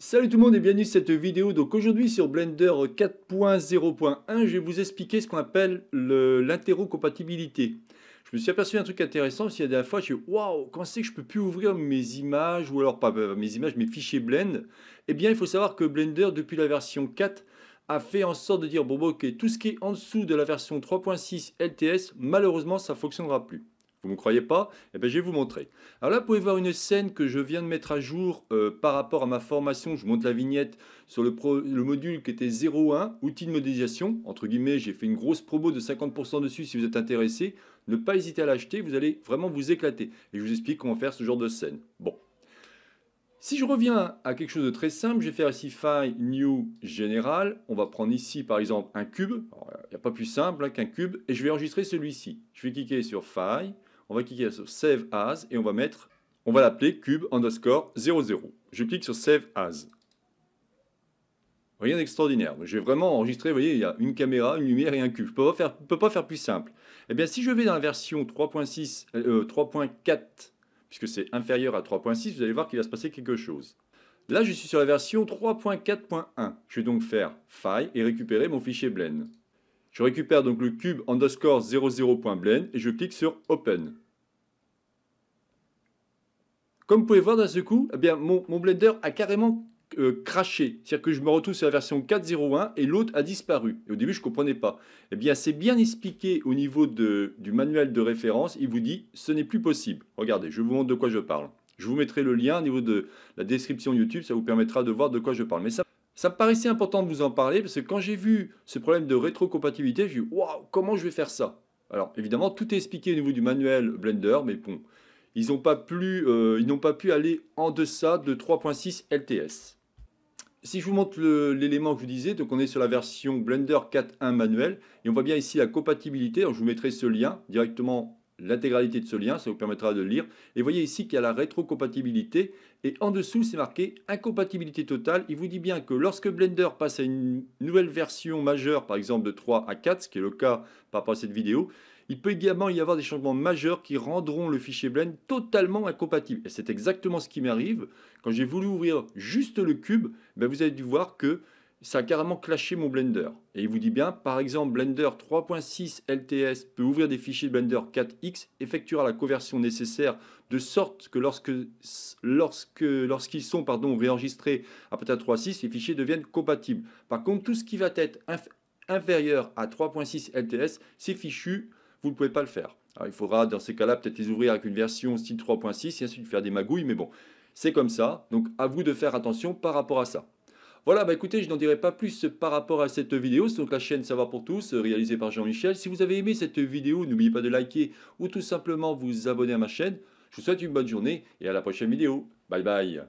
Salut tout le monde et bienvenue dans cette vidéo. Donc aujourd'hui sur Blender 4.0.1, je vais vous expliquer ce qu'on appelle l'interopérabilité. Je me suis aperçu un truc intéressant, parce qu'il y a des fois, je me suis dit, waouh, comment c'est que je peux plus ouvrir mes images, ou alors pas mes images, mes fichiers Blend Eh bien, il faut savoir que Blender, depuis la version 4, a fait en sorte de dire, bon, ok, tout ce qui est en dessous de la version 3.6 LTS, malheureusement, ça ne fonctionnera plus. Vous ne me croyez pas Eh bien, je vais vous montrer. Alors là, vous pouvez voir une scène que je viens de mettre à jour euh, par rapport à ma formation. Je vous montre la vignette sur le, module qui était 01, outil de modélisation. Entre guillemets, j'ai fait une grosse promo de 50% dessus si vous êtes intéressé. Ne pas hésiter à l'acheter, vous allez vraiment vous éclater. Et je vous explique comment faire ce genre de scène. Bon. Si je reviens à quelque chose de très simple, je vais faire ici File, New, Général. On va prendre ici par exemple un cube. Il n'y a pas plus simple hein, qu'un cube. Et je vais enregistrer celui-ci. Je vais cliquer sur File on va cliquer sur Save As et on va mettre, on va l'appeler cube underscore 00. Je clique sur Save As. Rien d'extraordinaire. J'ai vraiment enregistré, vous voyez, il y a une caméra, une lumière et un cube. Je ne peux, pas faire plus simple. Eh bien, si je vais dans la version 3.6, 3.4, euh, euh, puisque c'est inférieur à 3.6, vous allez voir qu'il va se passer quelque chose. Là, je suis sur la version 3.4.1. Je vais donc faire file et récupérer mon fichier blend. Je récupère donc le cube underscore 00.blend et je clique sur Open. Comme vous pouvez voir d'un ce coup, eh bien, mon, Blender a carrément euh, craché. C'est-à-dire que je me retrouve sur la version 4.0.1 et l'autre a disparu. Et au début, je ne comprenais pas. Eh bien, c'est bien expliqué au niveau de, du manuel de référence. Il vous dit, ce n'est plus possible. Regardez, je vous montre de quoi je parle. Je vous mettrai le lien au niveau de la description YouTube. Ça vous permettra de voir de quoi je parle. Mais ça... Ça me paraissait important de vous en parler parce que quand j'ai vu ce problème de rétrocompatibilité, j'ai dit waouh, comment je vais faire ça Alors évidemment, tout est expliqué au niveau du manuel Blender, mais bon, ils euh, n'ont pas, pu aller en deçà de 3.6 LTS. Si je vous montre l'élément que je vous disais, donc on est sur la version Blender 4.1 manuel, et on voit bien ici la compatibilité, je vous mettrai ce lien directement l'intégralité de ce lien, ça vous permettra de le lire. Et voyez ici qu'il y a la rétrocompatibilité, et en dessous c'est marqué incompatibilité totale. Il vous dit bien que lorsque Blender passe à une nouvelle version majeure, par exemple de 3 à 4, ce qui est le cas par rapport à cette vidéo, il peut également y avoir des changements majeurs qui rendront le fichier Blend totalement incompatible. Et c'est exactement ce qui m'arrive. Quand j'ai voulu ouvrir juste le cube, ben vous avez dû voir que ça a carrément clashé mon Blender. Et il vous dit bien, par exemple, Blender 3.6 LTS peut ouvrir des fichiers Blender 4X, effectuera la conversion nécessaire de sorte que lorsque, lorsque, lorsqu'ils sont pardon, réenregistrés à partir de 3.6, les fichiers deviennent compatibles. Par contre, tout ce qui va être inférieur à 3.6 LTS, c'est fichu, vous ne pouvez pas le faire. Alors, il faudra dans ces cas-là peut-être les ouvrir avec une version style 3.6 et ensuite faire des magouilles, mais bon, c'est comme ça. Donc à vous de faire attention par rapport à ça. Voilà, bah écoutez, je n'en dirai pas plus par rapport à cette vidéo. C'est donc la chaîne Savoir pour tous, euh, réalisée par Jean-Michel. Si vous avez aimé cette vidéo, n'oubliez pas de liker ou tout simplement vous abonner à ma chaîne. Je vous souhaite une bonne journée et à la prochaine vidéo. Bye bye